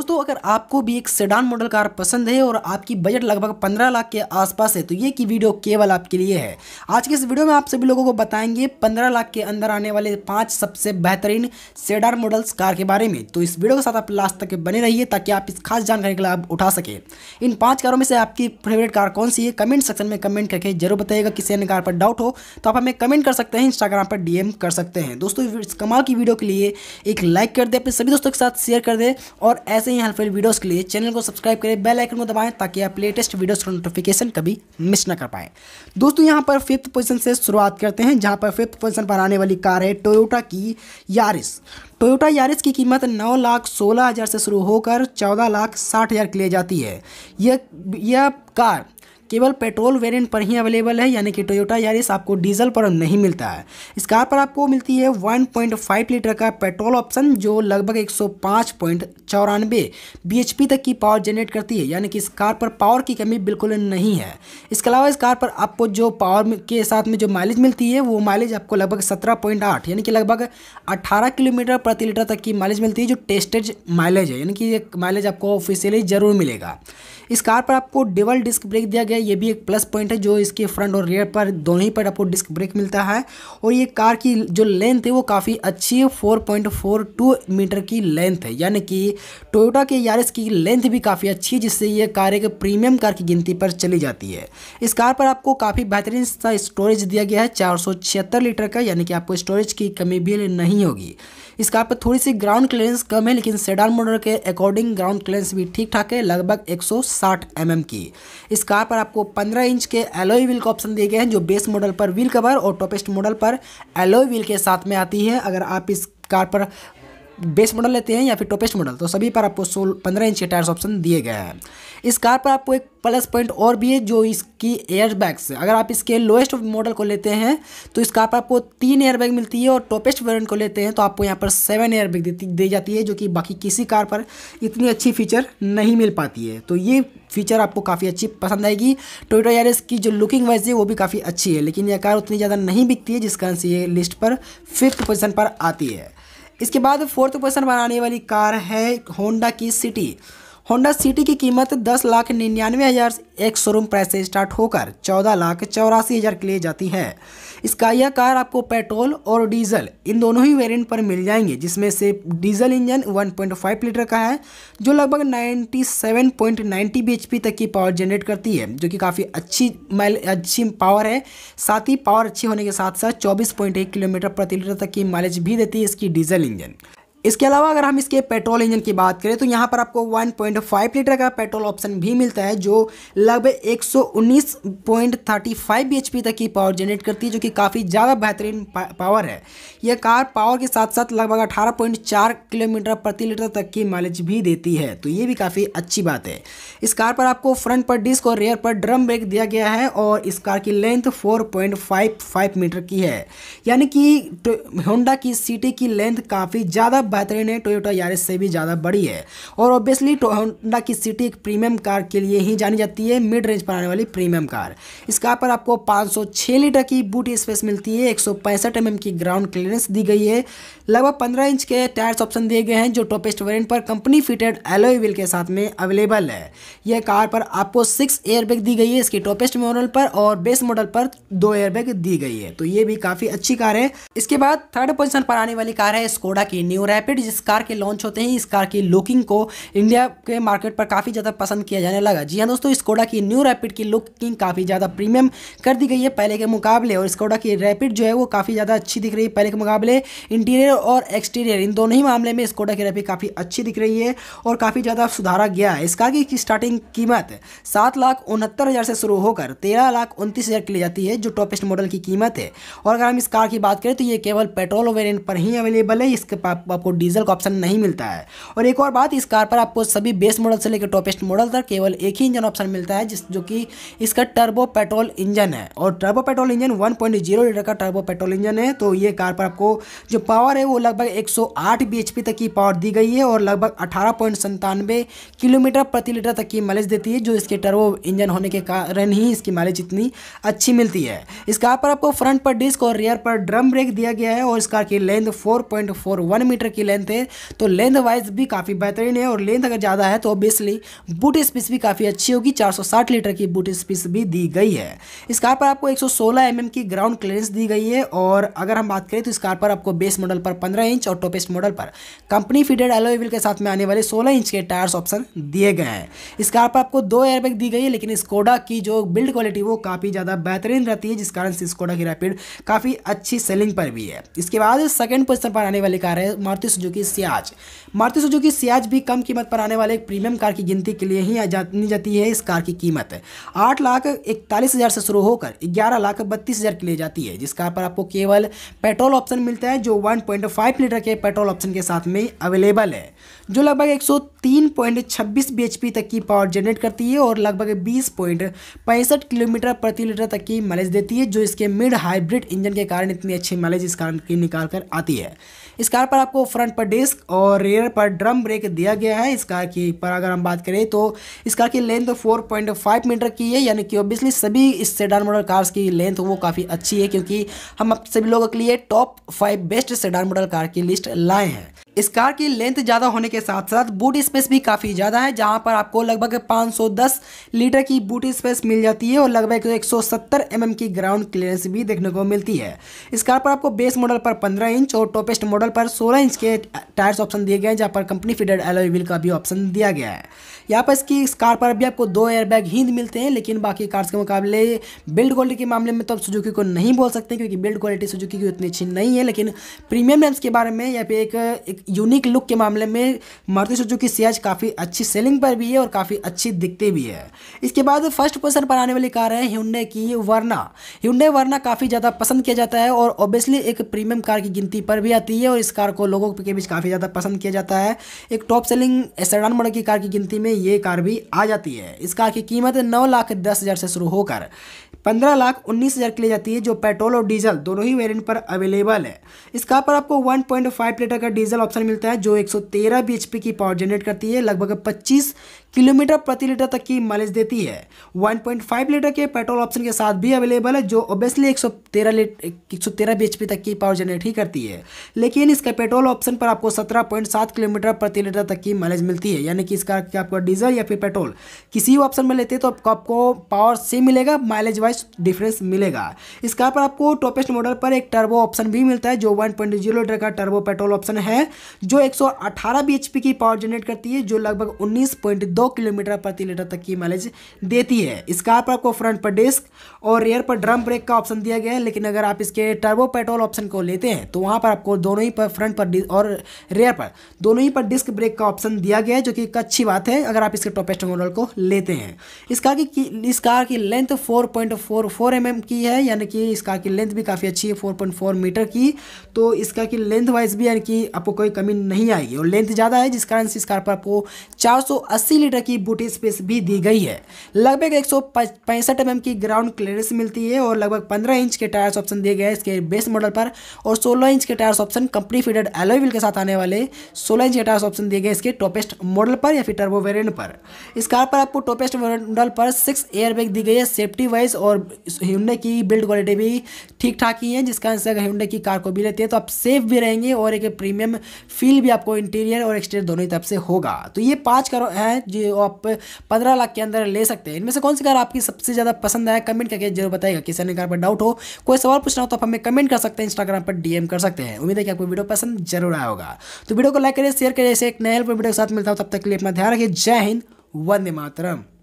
दोस्तों अगर आपको भी एक सेडान मॉडल कार पसंद है और आपकी बजट लगभग पंद्रह लाख के आसपास है तो ये की वीडियो केवल आपके लिए है आज के इस वीडियो में आप सभी लोगों को बताएंगे पंद्रह लाख के अंदर आने वाले पांच सबसे बेहतरीन सेडान मॉडल्स कार के बारे में तो इस वीडियो के साथ आप लास्ट तक बने रहिए ताकि आप इस खास जानकारी का लाभ उठा सके इन पाँच कारों में से आपकी फेवरेट कार कौन सी है कमेंट सेक्शन में कमेंट करके जरूर बताइएगा किसी अन्य कार पर डाउट हो तो आप हमें कमेंट कर सकते हैं इंस्टाग्राम पर डीएम कर सकते हैं दोस्तों इस कमाल की वीडियो के लिए एक लाइक कर दे अपने सभी दोस्तों के साथ शेयर कर दे और ऐसे ऐसे ही हेल्पफुल वीडियोस के लिए चैनल को सब्सक्राइब करें बेल आइकन को दबाएं ताकि आप लेटेस्ट वीडियोस का नोटिफिकेशन कभी मिस ना कर पाए दोस्तों यहां पर फिफ्थ पोजीशन से शुरुआत करते हैं जहां पर फिफ्थ पोजीशन पर आने वाली कार है टोयोटा की यारिस टोयोटा यारिस की कीमत नौ लाख सोलह हज़ार से शुरू होकर चौदह लाख साठ हज़ार के लिए जाती है यह यह कार केवल पेट्रोल वेरिएंट पर ही अवेलेबल है यानी कि टोयोटा यारिस आपको डीजल पर नहीं मिलता है इस कार पर आपको मिलती है 1.5 लीटर का पेट्रोल ऑप्शन जो लगभग 105.4 चौरानवे बी तक की पावर जनरेट करती है यानी कि इस कार पर पावर की कमी बिल्कुल नहीं है इसके अलावा इस कार पर आपको जो पावर के साथ में जो माइलेज मिलती है वो माइलेज आपको लगभग सत्रह पॉइंट आठ यानी कि लगभग अट्ठारह किलोमीटर प्रति लीटर तक की माइलेज मिलती है जो टेस्टेज माइलेज है यानी कि ये माइलेज आपको ऑफिशियली ज़रूर मिलेगा इस कार पर आपको डबल डिस्क ब्रेक दिया गया ये भी एक प्लस पॉइंट है जो इसके फ्रंट और रियर पर दोनों ही पर आपको डिस्क ब्रेक मिलता है और ये कार की जो लेंथ है वो काफ़ी अच्छी है four point four two metre की लेंथ है यानी कि टोयोटा के यारिस की लेंथ भी काफ़ी अच्छी है जिससे ये कार एक प्रीमियम कार की गिनती पर चली जाती है इस कार पर आपको काफ़ी बेहतरीन सा स्टोरेज दिया गया है चार लीटर का यानी कि आपको स्टोरेज की कमी भी नहीं होगी इस कार पर थोड़ी सी ग्राउंड क्लियरेंस कम है लेकिन सेडान मॉडल के अकॉर्डिंग ग्राउंड क्लियरेंस भी ठीक ठाक है लगभग 160 mm की इस कार पर आपको 15 इंच के एलोई व्हील का ऑप्शन दिए गए हैं जो बेस मॉडल पर व्हील कवर और टॉपेस्ट मॉडल पर एलोई व्हील के साथ में आती है अगर आप इस कार पर बेस मॉडल लेते हैं या फिर टॉपेस्ट मॉडल तो सभी पर आपको सोल पंद्रह इंच के टायर्स ऑप्शन दिए गए हैं इस कार पर आपको एक प्लस पॉइंट और भी है जो इसकी एयरबैग्स अगर आप इसके लोएस्ट मॉडल को लेते हैं तो इस कार पर आपको तीन एयरबैग मिलती है और टॉपेस्ट वेरियंट को लेते हैं तो आपको यहाँ पर सेवन एयरबैग दी जाती है जो कि बाकी किसी कार पर इतनी अच्छी फीचर नहीं मिल पाती है तो ये फीचर आपको काफ़ी अच्छी पसंद आएगी टोटो यार की जो लुकिंग वाइज है वो भी काफ़ी अच्छी है लेकिन यह कार उतनी ज़्यादा नहीं बिकती है जिस कारण से ये लिस्ट पर फिफ्थ पोजिशन पर आती है इसके बाद फोर्थ क्वेश्चन पर आने वाली कार है होंडा की सिटी होंडा सिटी की कीमत दस लाख निन्यानवे हज़ार एक शोरूम प्राइस से स्टार्ट होकर चौदह लाख चौरासी हज़ार के लिए जाती है इसका यह कार आपको पेट्रोल और डीजल इन दोनों ही वेरिएंट पर मिल जाएंगे जिसमें से डीजल इंजन 1.5 लीटर का है जो लगभग 97.90 bhp तक की पावर जनरेट करती है जो कि काफ़ी अच्छी माइल अच्छी पावर है साथ ही पावर अच्छी होने के साथ साथ चौबीस किलोमीटर प्रति लीटर तक की माइलेज भी देती है इसकी डीजल इंजन इसके अलावा अगर हम इसके पेट्रोल इंजन की बात करें तो यहाँ पर आपको 1.5 लीटर का पेट्रोल ऑप्शन भी मिलता है जो लगभग 119.35 bhp तक की पावर जनरेट करती है जो कि काफ़ी ज़्यादा बेहतरीन पावर है यह कार पावर के साथ साथ लगभग 18.4 किलोमीटर प्रति लीटर तक की माइलेज भी देती है तो ये भी काफ़ी अच्छी बात है इस कार पर आपको फ्रंट पर डिस्क और रेयर पर ड्रम ब्रेक दिया गया है और इस कार की लेंथ फोर मीटर की है यानी कि होंडा की सीटी की लेंथ काफ़ी ज़्यादा बेहतरीन है टोयोटा यारिस से भी ज़्यादा बड़ी है और ऑब्वियसली होंडा की सिटी एक प्रीमियम कार के लिए ही जानी जाती है मिड रेंज पर आने वाली प्रीमियम कार इस कार पर आपको 506 लीटर की बूट स्पेस मिलती है एक सौ mm की ग्राउंड क्लियरेंस दी गई है लगभग 15 इंच के टायर्स ऑप्शन दिए गए हैं जो टॉपेस्ट वेरियंट पर कंपनी फिटेड एलोई व्हील के साथ में अवेलेबल है यह कार पर आपको सिक्स एयरबैग दी गई है इसकी टॉपेस्ट मॉडल पर और बेस मॉडल पर दो एयरबैग दी गई है तो ये भी काफ़ी अच्छी कार है इसके बाद थर्ड पोजिशन पर आने वाली कार है स्कोडा की न्यू रैप रैपिड जिस कार के लॉन्च होते हैं इस कार की लुकिंग को इंडिया के मार्केट पर काफ़ी ज़्यादा पसंद किया जाने लगा जी हाँ दोस्तों स्कोडा की न्यू रैपिड की लुकिंग काफ़ी ज़्यादा प्रीमियम कर दी गई है पहले के मुकाबले और स्कोडा की रैपिड जो है वो काफ़ी ज़्यादा अच्छी दिख रही है पहले के मुकाबले इंटीरियर और एक्सटीरियर इन दोनों ही मामले में स्कोडा की रैपिड काफ़ी अच्छी दिख रही है और काफ़ी ज़्यादा सुधारा गया है इस कार की स्टार्टिंग कीमत सात लाख उनहत्तर हज़ार से शुरू होकर तेरह लाख उनतीस हज़ार की ली जाती है जो टॉपेस्ट मॉडल की कीमत है और अगर हम इस कार की बात करें तो ये केवल पेट्रोल वेरिएंट पर ही अवेलेबल है इसके आपको आपको डीजल का ऑप्शन नहीं मिलता है और एक और बात इस कार पर आपको सभी बेस मॉडल से लेकर टॉपेस्ट मॉडल तक केवल एक ही इंजन ऑप्शन मिलता है जिस जो कि इसका टर्बो पेट्रोल इंजन है और टर्बो पेट्रोल इंजन 1.0 लीटर का टर्बो पेट्रोल इंजन है तो ये कार पर आपको जो पावर है वो लगभग एक सौ तक की पावर दी गई है और लगभग अठारह किलोमीटर प्रति लीटर तक की माइलेज देती है जो इसके टर्बो इंजन होने के कारण ही इसकी माइलेज इतनी अच्छी मिलती है इस कार पर आपको फ्रंट पर डिस्क और रियर पर ड्रम ब्रेक दिया गया है और इस कार की लेंथ 4.41 मीटर की की लेंथ है तो लेंथ वाइज भी काफ़ी बेहतरीन है और लेंथ अगर ज़्यादा है तो ऑब्वियसली बूट स्पेस भी काफ़ी अच्छी होगी 460 लीटर की बूट स्पेस भी दी गई है इस कार पर आपको 116 mm की ग्राउंड क्लियरेंस दी गई है और अगर हम बात करें तो इस कार पर आपको बेस मॉडल पर पंद्रह इंच और टॉपेस्ट मॉडल पर कंपनी फिटेड एलोविल के साथ में आने वाले सोलह इंच के टायर्स ऑप्शन दिए गए हैं इस कार पर आपको दो एयरबैग दी गई है लेकिन स्कोडा की जो बिल्ड क्वालिटी वो काफ़ी ज़्यादा बेहतरीन रहती है जिस कारण से स्कोडा की रैपिड काफ़ी अच्छी सेलिंग पर भी है इसके बाद सेकंड पोजीशन पर आने वाली कार है Maruti Suzuki Ciaz Maruti Suzuki Ciaz भी कम कीमत पर आने वाले एक प्रीमियम कार की गिनती के लिए ही जानी जाती है इस कार की कीमत आठ लाख इकतालीस हज़ार से शुरू होकर ग्यारह लाख बत्तीस हज़ार की ले जाती है जिस कार पर आपको केवल पेट्रोल ऑप्शन मिलता है जो वन लीटर के पेट्रोल ऑप्शन के साथ में अवेलेबल है जो लगभग एक सौ तीन पॉइंट छब्बीस बी एच पी तक की पावर जनरेट करती है और लगभग बीस पॉइंट पैंसठ किलोमीटर प्रति लीटर तक की माइलेज देती है जो इसके मिड हाइब्रिड इंजन के कारण इतनी अच्छी माइलेज इस कार की निकाल कर आती है इस कार पर आपको फ्रंट पर डिस्क और रेयर पर ड्रम ब्रेक दिया गया है इस कार की पर अगर हम बात करें तो इस कार की length 4.5 four point five metre की है यानी कि ऑब्वियसली सभी इस सेडान मॉडल कार्स की लेंथ वो काफ़ी अच्छी है क्योंकि हम सभी लोगों के लिए top five best sedan model car की लिस्ट लाए हैं इस कार की लेंथ ज़्यादा होने के साथ साथ बूट स्पेस भी काफ़ी ज़्यादा है जहाँ पर आपको लगभग 510 लीटर की बूट स्पेस मिल जाती है और लगभग 170 एमएम की ग्राउंड क्लियरेंस भी देखने को मिलती है इस कार पर आपको बेस मॉडल पर 15 इंच और टॉपेस्ट मॉडल पर 16 इंच के टायर्स ऑप्शन दिए गए हैं जहाँ पर कंपनी फिटेड एलोविल का भी ऑप्शन दिया गया है यहाँ पर इसकी इस कार पर भी आपको दो एयरबैग हिंद मिलते हैं लेकिन बाकी कार्स के मुकाबले बिल्ड क्वालिटी के मामले में तो आप सुजुकी को नहीं बोल सकते क्योंकि बिल्ड क्वालिटी सुजुकी की उतनी अच्छी नहीं है लेकिन प्रीमियम रेंस के बारे में या फिर एक यूनिक लुक के मामले में मारुति सुजुकी सियाज काफ़ी अच्छी सेलिंग पर भी है और काफ़ी अच्छी दिखती भी है इसके बाद फर्स्ट पोजिशन पर आने वाली कार है हिंडे की वर्ना हिंडे वर्ना काफ़ी ज़्यादा पसंद किया जाता है और ऑब्वियसली एक प्रीमियम कार की गिनती पर भी आती है और इस कार को लोगों के बीच काफ़ी ज़्यादा पसंद किया जाता है एक टॉप सेलिंग सेडान मॉडल की कार की गिनती में ये कार भी आ जाती है इस कार की कीमत नौ लाख दस हज़ार से शुरू होकर पंद्रह लाख उन्नीस हज़ार की ली जाती है जो पेट्रोल और डीजल दोनों ही वेरिएंट पर अवेलेबल है इस कार पर आपको 1.5 लीटर का डीजल और ऑप्शन मिलता है जो 113 सौ की पावर जनरेट करती है लगभग 25 किलोमीटर प्रति लीटर तक की माइलेज देती है 1.5 लीटर के पेट्रोल ऑप्शन के साथ भी अवेलेबल है जो ऑब्वियसली 113 लीटर एक सौ तक की पावर जनरेट ही करती है लेकिन इसका पेट्रोल ऑप्शन पर आपको 17.7 किलोमीटर प्रति लीटर तक की माइलेज मिलती है यानी कि इसका क्या आपका डीजल या फिर पेट्रोल किसी भी ऑप्शन में लेते हैं तो आपको आपको पावर सेम मिलेगा माइलेज वाइज डिफरेंस मिलेगा इस कार पर आपको टॉपेस्ट मॉडल पर एक टर्बो ऑप्शन भी मिलता है जो वन लीटर का टर्बो पेट्रोल ऑप्शन है जो एक सौ की पावर जनरेट करती है जो लगभग उन्नीस पॉइंट दो किलोमीटर प्रति लीटर तक की माइलेज देती है इस कार पर आपको फ्रंट पर डिस्क और रेयर पर ड्रम ब्रेक का ऑप्शन दिया गया है लेकिन अगर आप इसके टर्बो पेट्रोल ऑप्शन को लेते हैं तो वहाँ पर आपको दोनों ही पर फ्रंट पर और रेयर पर दोनों ही पर डिस्क ब्रेक का ऑप्शन दिया गया है जो कि एक अच्छी बात है अगर आप इसके टॉपेस्ट मॉडल को लेते हैं इस कार की इस कार की length four point four four M M की है यानी कि इस कार की लेंथ भी काफ़ी अच्छी है फोर पॉइंट फोर मीटर की तो इसका की लेंथ वाइज भी यानी कि आपको कोई कमी नहीं आएगी और लेंथ ज़्यादा है जिस कारण से इस कार पर आपको चार सौ अस्सी लीटर की बूटी स्पेस भी दी गई है लगभग एक सौ mm की ग्राउंड क्लियरेंस मिलती है और लगभग 15 इंच के टायर्स ऑप्शन दिए गए हैं इसके बेस मॉडल पर और 16 इंच के tyres option company fitted alloy wheel के साथ आने वाले 16 इंच के टायर्स ऑप्शन दिए गए इसके टॉपेस्ट मॉडल पर या फिर टर्बो वेरियंट पर इस कार पर आपको टॉपेस्ट मॉडल पर सिक्स एयरबैग दी गई है सेफ्टी वाइज और हिंडे की बिल्ड क्वालिटी भी ठीक ठाक ही है जिसका आंसर हिंडे की कार को भी लेते हैं तो आप सेफ भी रहेंगे और एक प्रीमियम फील भी आपको इंटीरियर और एक्सटीरियर दोनों ही तरफ से होगा तो ये पाँच करो हैं जो कि आप पंद्रह लाख के अंदर ले सकते हैं इनमें से कौन सी कार आपकी सबसे ज़्यादा पसंद आया कमेंट करके जरूर बताएगा किसी अन्य कार पर डाउट हो कोई सवाल पूछना हो तो आप हमें कमेंट कर सकते हैं इंस्टाग्राम पर डीएम कर सकते हैं उम्मीद है कि आपको वीडियो पसंद जरूर आया होगा तो वीडियो को लाइक करिए शेयर करिए ऐसे एक नए हेल्प वीडियो के साथ मिलता हूँ तब तक के लिए अपना ध्यान रखिए जय हिंद वंदे मातरम